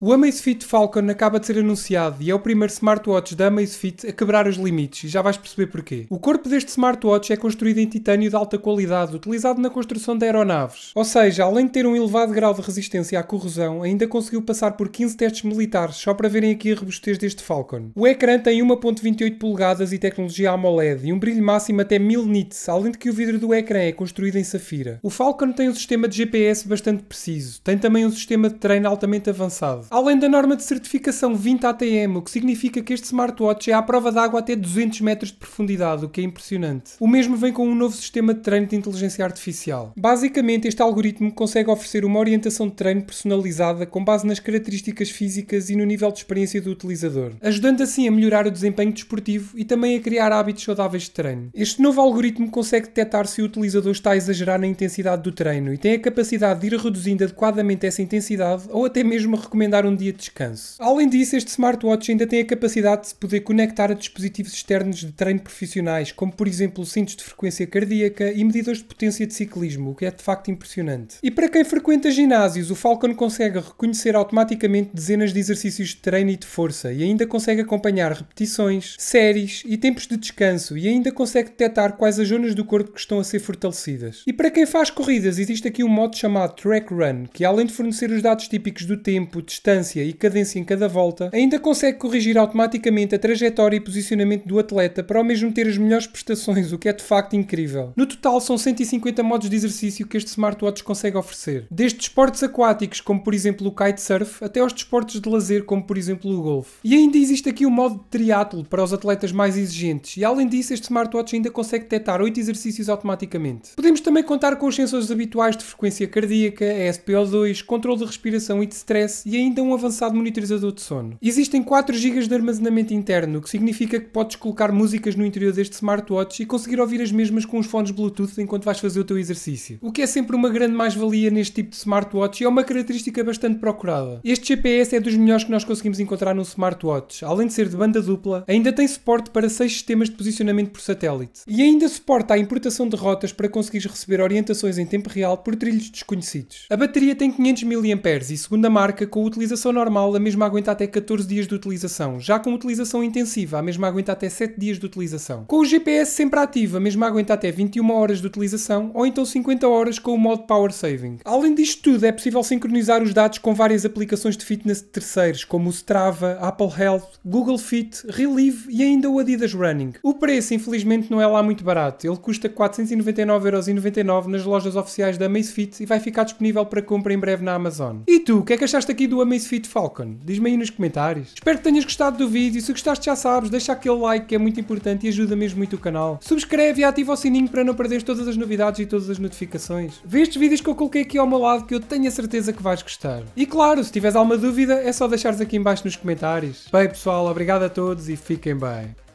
O Amazfit Falcon acaba de ser anunciado e é o primeiro smartwatch da Amazfit a quebrar os limites, e já vais perceber porquê. O corpo deste smartwatch é construído em titânio de alta qualidade, utilizado na construção de aeronaves. Ou seja, além de ter um elevado grau de resistência à corrosão, ainda conseguiu passar por 15 testes militares, só para verem aqui a robustez deste Falcon. O ecrã tem 1.28 polegadas e tecnologia AMOLED, e um brilho máximo até 1000 nits, além de que o vidro do ecrã é construído em safira. O Falcon tem um sistema de GPS bastante preciso, tem também um sistema de treino altamente avançado. Além da norma de certificação 20 ATM, o que significa que este smartwatch é à prova d'água até 200 metros de profundidade, o que é impressionante. O mesmo vem com um novo sistema de treino de inteligência artificial. Basicamente, este algoritmo consegue oferecer uma orientação de treino personalizada com base nas características físicas e no nível de experiência do utilizador, ajudando assim a melhorar o desempenho desportivo e também a criar hábitos saudáveis de treino. Este novo algoritmo consegue detectar se o utilizador está a exagerar na intensidade do treino e tem a capacidade de ir reduzindo adequadamente essa intensidade ou até mesmo recomendar dar um dia de descanso. Além disso, este smartwatch ainda tem a capacidade de se poder conectar a dispositivos externos de treino profissionais, como por exemplo cintos de frequência cardíaca e medidores de potência de ciclismo, o que é de facto impressionante. E para quem frequenta ginásios, o Falcon consegue reconhecer automaticamente dezenas de exercícios de treino e de força, e ainda consegue acompanhar repetições, séries e tempos de descanso, e ainda consegue detectar quais as zonas do corpo que estão a ser fortalecidas. E para quem faz corridas, existe aqui um modo chamado Track Run, que além de fornecer os dados típicos do tempo, distância, distância e cadência em cada volta, ainda consegue corrigir automaticamente a trajetória e posicionamento do atleta para ao mesmo ter as melhores prestações, o que é de facto incrível. No total, são 150 modos de exercício que este smartwatch consegue oferecer, desde esportes aquáticos, como por exemplo o kitesurf, até aos desportos de lazer, como por exemplo o golfe. E ainda existe aqui o modo de triatlo para os atletas mais exigentes, e além disso, este smartwatch ainda consegue detectar 8 exercícios automaticamente. Podemos também contar com os sensores habituais de frequência cardíaca, SPO2, controle de respiração e de stress, e ainda ainda um avançado monitorizador de sono. Existem 4 GB de armazenamento interno, o que significa que podes colocar músicas no interior deste smartwatch e conseguir ouvir as mesmas com os fones Bluetooth enquanto vais fazer o teu exercício. O que é sempre uma grande mais-valia neste tipo de smartwatch e é uma característica bastante procurada. Este GPS é dos melhores que nós conseguimos encontrar num smartwatch. Além de ser de banda dupla, ainda tem suporte para 6 sistemas de posicionamento por satélite. E ainda suporta a importação de rotas para conseguires receber orientações em tempo real por trilhos desconhecidos. A bateria tem 500 mAh e, segundo a marca, com o utilização utilização normal, a mesma aguenta até 14 dias de utilização. Já com utilização intensiva, a mesma aguenta até 7 dias de utilização. Com o GPS sempre ativo, a mesma aguenta até 21 horas de utilização ou então 50 horas com o modo Power Saving. Além disto tudo, é possível sincronizar os dados com várias aplicações de fitness de terceiros, como o Strava, Apple Health, Google Fit, Relive e ainda o Adidas Running. O preço, infelizmente, não é lá muito barato. Ele custa 499,99€ nas lojas oficiais da Amazfit e vai ficar disponível para compra em breve na Amazon. E tu, o que é que achaste aqui do Amazfit? Space Fit Falcon? Diz-me aí nos comentários. Espero que tenhas gostado do vídeo. Se gostaste já sabes, deixa aquele like que é muito importante e ajuda mesmo muito o canal. Subscreve e ativa o sininho para não perderes todas as novidades e todas as notificações. Vê estes vídeos que eu coloquei aqui ao meu lado que eu tenho a certeza que vais gostar. E claro, se tiveres alguma dúvida é só deixares aqui em baixo nos comentários. Bem pessoal, obrigado a todos e fiquem bem.